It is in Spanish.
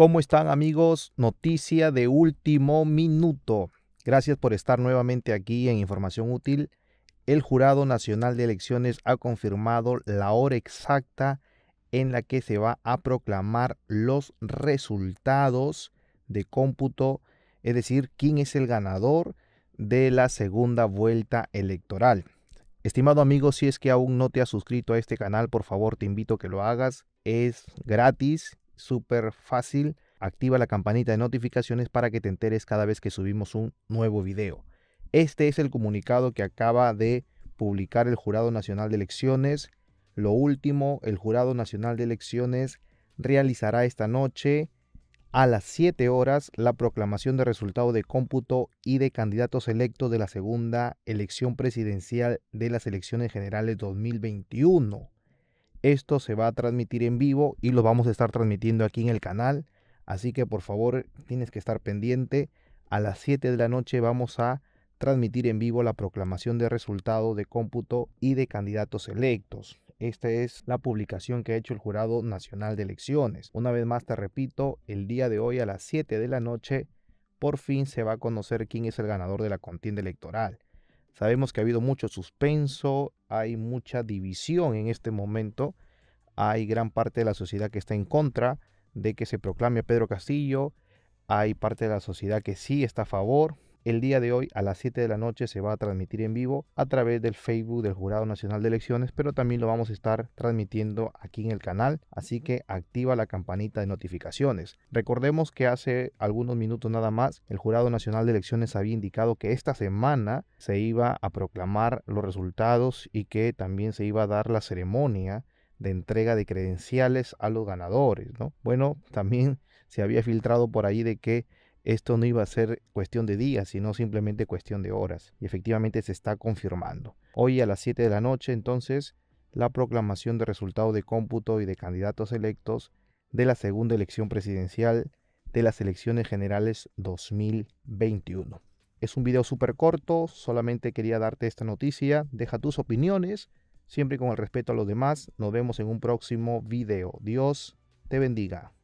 ¿Cómo están amigos? Noticia de último minuto. Gracias por estar nuevamente aquí en Información Útil. El Jurado Nacional de Elecciones ha confirmado la hora exacta en la que se va a proclamar los resultados de cómputo, es decir, quién es el ganador de la segunda vuelta electoral. Estimado amigo, si es que aún no te has suscrito a este canal, por favor te invito a que lo hagas. Es gratis súper fácil. Activa la campanita de notificaciones para que te enteres cada vez que subimos un nuevo video. Este es el comunicado que acaba de publicar el Jurado Nacional de Elecciones. Lo último, el Jurado Nacional de Elecciones realizará esta noche a las 7 horas la proclamación de resultado de cómputo y de candidatos electos de la segunda elección presidencial de las elecciones generales 2021. Esto se va a transmitir en vivo y lo vamos a estar transmitiendo aquí en el canal. Así que por favor tienes que estar pendiente. A las 7 de la noche vamos a transmitir en vivo la proclamación de resultados de cómputo y de candidatos electos. Esta es la publicación que ha hecho el Jurado Nacional de Elecciones. Una vez más te repito, el día de hoy a las 7 de la noche por fin se va a conocer quién es el ganador de la contienda electoral. Sabemos que ha habido mucho suspenso, hay mucha división en este momento, hay gran parte de la sociedad que está en contra de que se proclame a Pedro Castillo, hay parte de la sociedad que sí está a favor, el día de hoy a las 7 de la noche se va a transmitir en vivo a través del Facebook del Jurado Nacional de Elecciones, pero también lo vamos a estar transmitiendo aquí en el canal, así que activa la campanita de notificaciones. Recordemos que hace algunos minutos nada más el Jurado Nacional de Elecciones había indicado que esta semana se iba a proclamar los resultados y que también se iba a dar la ceremonia de entrega de credenciales a los ganadores, ¿no? Bueno, también se había filtrado por ahí de que esto no iba a ser cuestión de días, sino simplemente cuestión de horas. Y efectivamente se está confirmando. Hoy a las 7 de la noche, entonces, la proclamación de resultado de cómputo y de candidatos electos de la segunda elección presidencial de las elecciones generales 2021. Es un video súper corto, solamente quería darte esta noticia. Deja tus opiniones, siempre con el respeto a los demás. Nos vemos en un próximo video. Dios te bendiga.